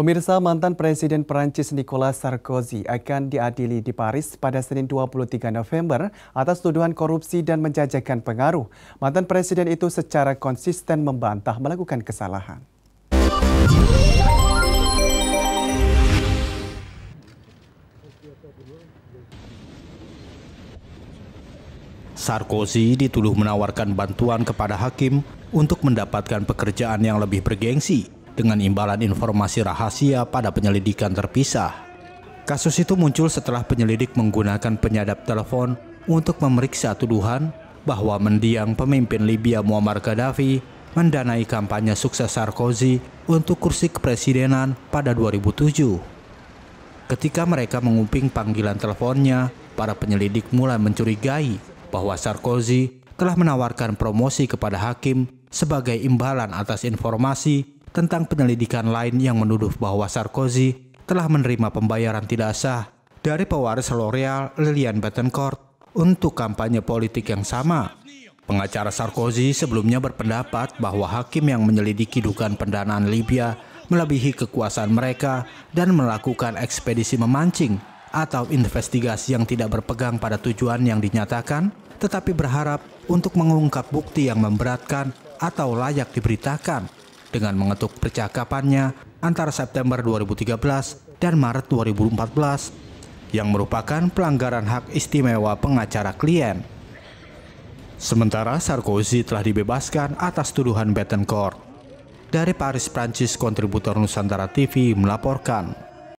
Pemirsa mantan Presiden Perancis Nicolas Sarkozy akan diadili di Paris pada Senin 23 November atas tuduhan korupsi dan menjajakan pengaruh. Mantan Presiden itu secara konsisten membantah melakukan kesalahan. Sarkozy dituduh menawarkan bantuan kepada hakim untuk mendapatkan pekerjaan yang lebih bergengsi dengan imbalan informasi rahasia pada penyelidikan terpisah. Kasus itu muncul setelah penyelidik menggunakan penyadap telepon untuk memeriksa tuduhan bahwa mendiang pemimpin Libya Muammar Gaddafi mendanai kampanye sukses Sarkozy untuk kursi kepresidenan pada 2007. Ketika mereka menguping panggilan teleponnya, para penyelidik mulai mencurigai bahwa Sarkozy telah menawarkan promosi kepada hakim sebagai imbalan atas informasi tentang penyelidikan lain yang menuduh bahwa Sarkozy telah menerima pembayaran tidak sah dari pewaris L'Oreal Lilian Bettencourt untuk kampanye politik yang sama. Pengacara Sarkozy sebelumnya berpendapat bahwa hakim yang menyelidiki dugaan pendanaan Libya melebihi kekuasaan mereka dan melakukan ekspedisi memancing atau investigasi yang tidak berpegang pada tujuan yang dinyatakan, tetapi berharap untuk mengungkap bukti yang memberatkan atau layak diberitakan dengan mengetuk percakapannya antara September 2013 dan Maret 2014 yang merupakan pelanggaran hak istimewa pengacara klien. Sementara Sarkozy telah dibebaskan atas tuduhan Bettencourt. Dari Paris, Prancis, kontributor Nusantara TV melaporkan.